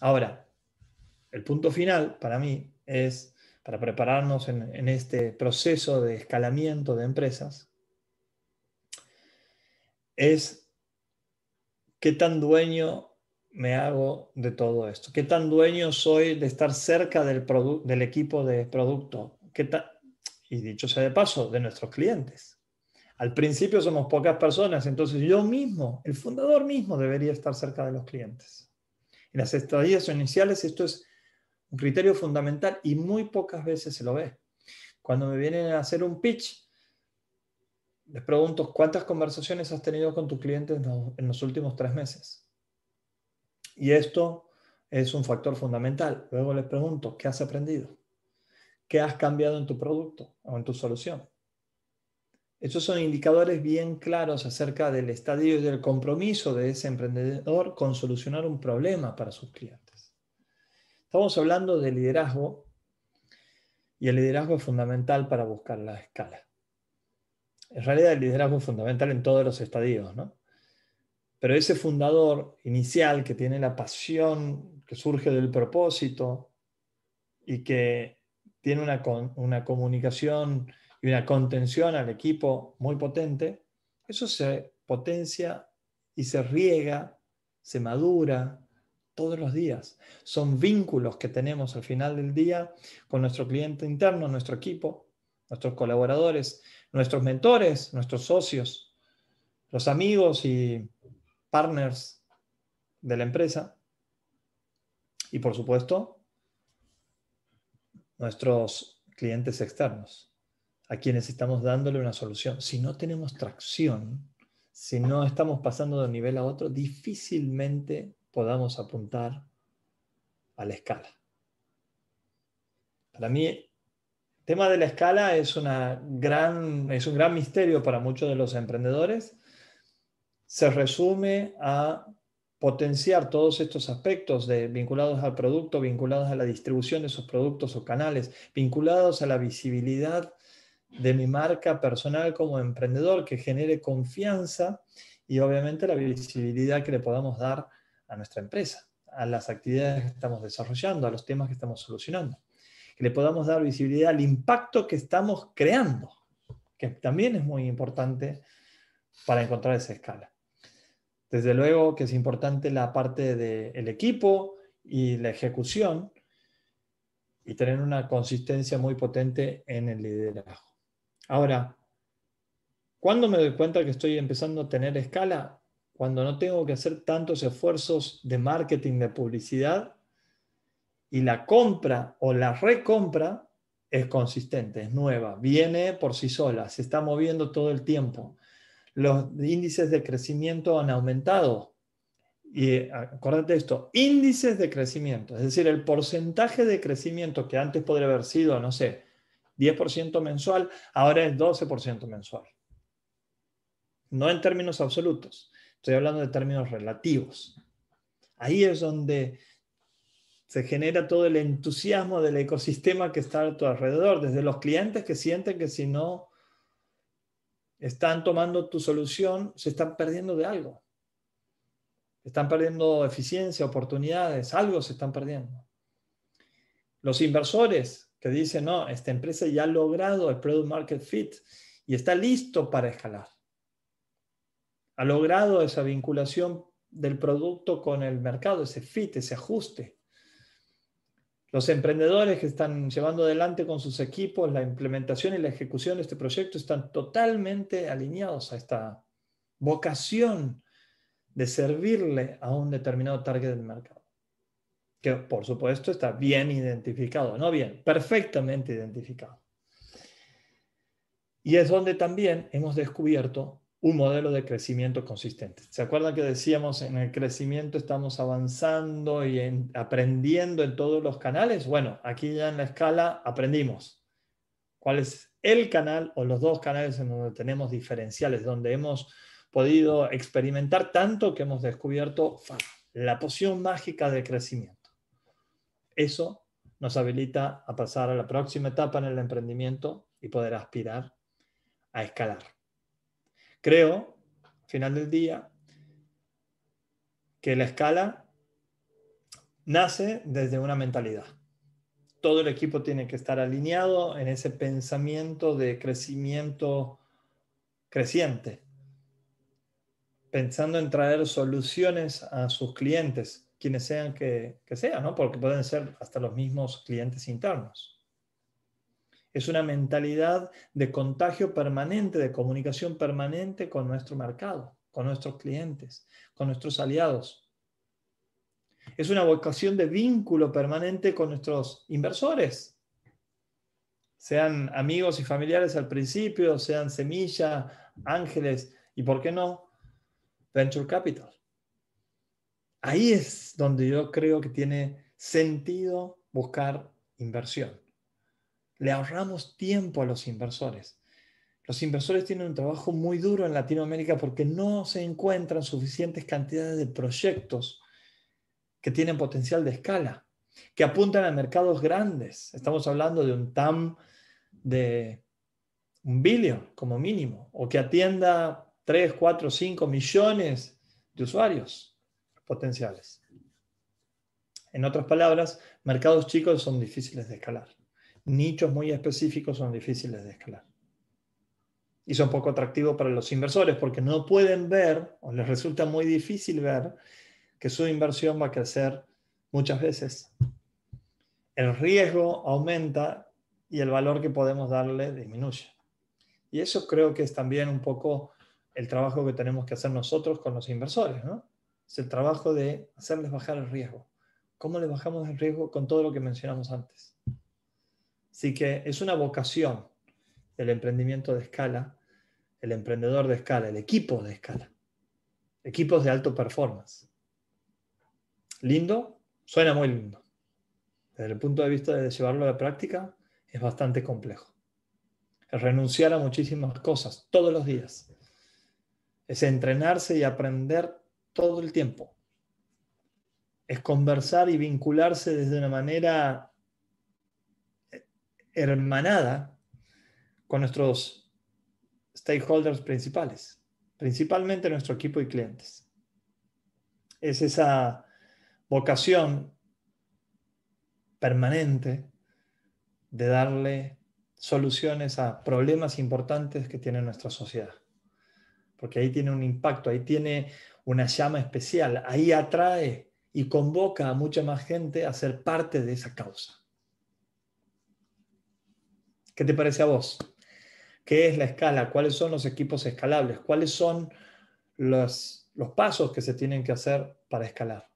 Ahora, el punto final para mí es, para prepararnos en, este proceso de escalamiento de empresas, es qué tan dueño me hago de todo esto, qué tan dueño soy de estar cerca del, equipo de producto, y dicho sea de paso, de nuestros clientes. Al principio somos pocas personas, entonces yo mismo, el fundador mismo, debería estar cerca de los clientes. En las estadías iniciales esto es un criterio fundamental y muy pocas veces se lo ve. Cuando me vienen a hacer un pitch, les pregunto, ¿cuántas conversaciones has tenido con tus clientes en los últimos tres meses? Y esto es un factor fundamental. Luego les pregunto, ¿qué has aprendido? ¿Qué has cambiado en tu producto o en tu solución? Esos son indicadores bien claros acerca del estadio y del compromiso de ese emprendedor con solucionar un problema para sus clientes. Estamos hablando de liderazgo y el liderazgo es fundamental para buscar la escala. En realidad el liderazgo es fundamental en todos los estadios, ¿no? Pero ese fundador inicial que tiene la pasión, que surge del propósito y que tiene una, una comunicación y una contención al equipo muy potente, eso se potencia y se riega, se madura todos los días. Son vínculos que tenemos al final del día con nuestro cliente interno, nuestro equipo, nuestros colaboradores, nuestros mentores, nuestros socios, los amigos y partners de la empresa. Y por supuesto, nuestros clientes externos a quienes estamos dándole una solución. Si no tenemos tracción, si no estamos pasando de un nivel a otro, difícilmente podamos apuntar a la escala. Para mí, el tema de la escala es, una gran, es un gran misterio para muchos de los emprendedores. Se resume a potenciar todos estos aspectos de, vinculados al producto, vinculados a la distribución de esos productos o canales, vinculados a la visibilidad de mi marca personal como emprendedor, que genere confianza y obviamente la visibilidad que le podamos dar a nuestra empresa, a las actividades que estamos desarrollando, a los temas que estamos solucionando. Que le podamos dar visibilidad al impacto que estamos creando, que también es muy importante para encontrar esa escala. Desde luego que es importante la parte del equipo y la ejecución y tener una consistencia muy potente en el liderazgo. Ahora, ¿cuándo me doy cuenta que estoy empezando a tener escala? Cuando no tengo que hacer tantos esfuerzos de marketing, de publicidad, y la compra o la recompra es consistente, es nueva, viene por sí sola, se está moviendo todo el tiempo. Los índices de crecimiento han aumentado. Y ah, acuérdate esto, índices de crecimiento, es decir, el porcentaje de crecimiento que antes podría haber sido, no sé, 10% mensual, ahora es 12% mensual. No en términos absolutos, estoy hablando de términos relativos. Ahí es donde se genera todo el entusiasmo del ecosistema que está a tu alrededor, desde los clientes que sienten que si no están tomando tu solución, se están perdiendo de algo. Están perdiendo eficiencia, oportunidades, algo se están perdiendo. Los inversores que dice, no, esta empresa ya ha logrado el product market fit y está listo para escalar. Ha logrado esa vinculación del producto con el mercado, ese fit, ese ajuste. Los emprendedores que están llevando adelante con sus equipos la implementación y la ejecución de este proyecto están totalmente alineados a esta vocación de servirle a un determinado target del mercado que por supuesto está bien identificado, no bien, perfectamente identificado. Y es donde también hemos descubierto un modelo de crecimiento consistente. ¿Se acuerdan que decíamos en el crecimiento estamos avanzando y aprendiendo en todos los canales? Bueno, aquí ya en la escala aprendimos cuál es el canal o los dos canales en donde tenemos diferenciales, donde hemos podido experimentar tanto que hemos descubierto la poción mágica de crecimiento. Eso nos habilita a pasar a la próxima etapa en el emprendimiento y poder aspirar a escalar. Creo, final del día, que la escala nace desde una mentalidad. Todo el equipo tiene que estar alineado en ese pensamiento de crecimiento creciente, pensando en traer soluciones a sus clientes, quienes sean que, sean, porque pueden ser hasta los mismos clientes internos. Es una mentalidad de contagio permanente, de comunicación permanente con nuestro mercado, con nuestros clientes, con nuestros aliados. Es una vocación de vínculo permanente con nuestros inversores, sean amigos y familiares al principio, sean semillas, ángeles y, ¿por qué no?, venture capital ahí es donde yo creo que tiene sentido buscar inversión. Le ahorramos tiempo a los inversores. Los inversores tienen un trabajo muy duro en Latinoamérica porque no se encuentran suficientes cantidades de proyectos que tienen potencial de escala, que apuntan a mercados grandes. Estamos hablando de un TAM de un billón como mínimo, o que atienda 3, 4, 5 millones de usuarios potenciales. En otras palabras, mercados chicos son difíciles de escalar. Nichos muy específicos son difíciles de escalar. Y son poco atractivos para los inversores porque no pueden ver o les resulta muy difícil ver que su inversión va a crecer muchas veces. El riesgo aumenta y el valor que podemos darle disminuye. Y eso creo que es también un poco el trabajo que tenemos que hacer nosotros con los inversores, ¿no? es el trabajo de hacerles bajar el riesgo. ¿Cómo les bajamos el riesgo con todo lo que mencionamos antes? Así que es una vocación el emprendimiento de escala, el emprendedor de escala, el equipo de escala, equipos de alto performance. Lindo, suena muy lindo. Desde el punto de vista de llevarlo a la práctica, es bastante complejo. Es renunciar a muchísimas cosas todos los días. Es entrenarse y aprender todo el tiempo. Es conversar y vincularse desde una manera hermanada con nuestros stakeholders principales, principalmente nuestro equipo y clientes. Es esa vocación permanente de darle soluciones a problemas importantes que tiene nuestra sociedad porque ahí tiene un impacto, ahí tiene una llama especial, ahí atrae y convoca a mucha más gente a ser parte de esa causa. ¿Qué te parece a vos? ¿Qué es la escala? ¿Cuáles son los equipos escalables? ¿Cuáles son los, pasos que se tienen que hacer para escalar?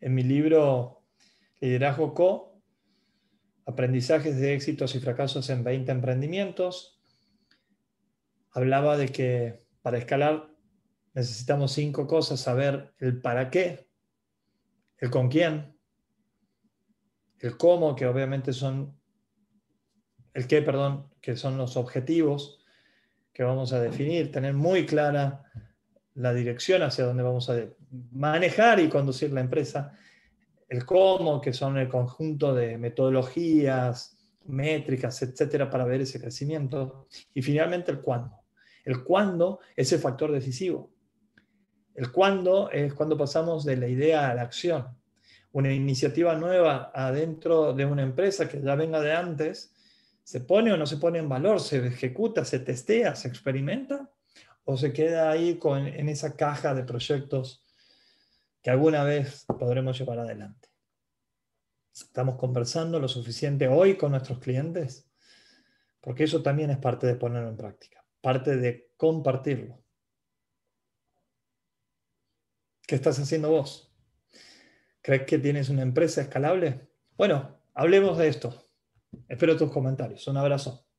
En mi libro Liderazgo Co, Aprendizajes de éxitos y fracasos en 20 emprendimientos, hablaba de que para escalar necesitamos cinco cosas, saber el para qué, el con quién, el cómo, que obviamente son, el qué, perdón, que son los objetivos que vamos a definir, tener muy clara la dirección hacia donde vamos a manejar y conducir la empresa, el cómo, que son el conjunto de metodologías, métricas, etcétera, para ver ese crecimiento. Y finalmente el cuándo. El cuándo es el factor decisivo. El cuándo es cuando pasamos de la idea a la acción. Una iniciativa nueva adentro de una empresa que ya venga de antes, ¿se pone o no se pone en valor? ¿Se ejecuta, se testea, se experimenta? ¿O se queda ahí con, en esa caja de proyectos que alguna vez podremos llevar adelante? ¿Estamos conversando lo suficiente hoy con nuestros clientes? Porque eso también es parte de ponerlo en práctica, parte de compartirlo. ¿Qué estás haciendo vos? ¿Crees que tienes una empresa escalable? Bueno, hablemos de esto. Espero tus comentarios. Un abrazo.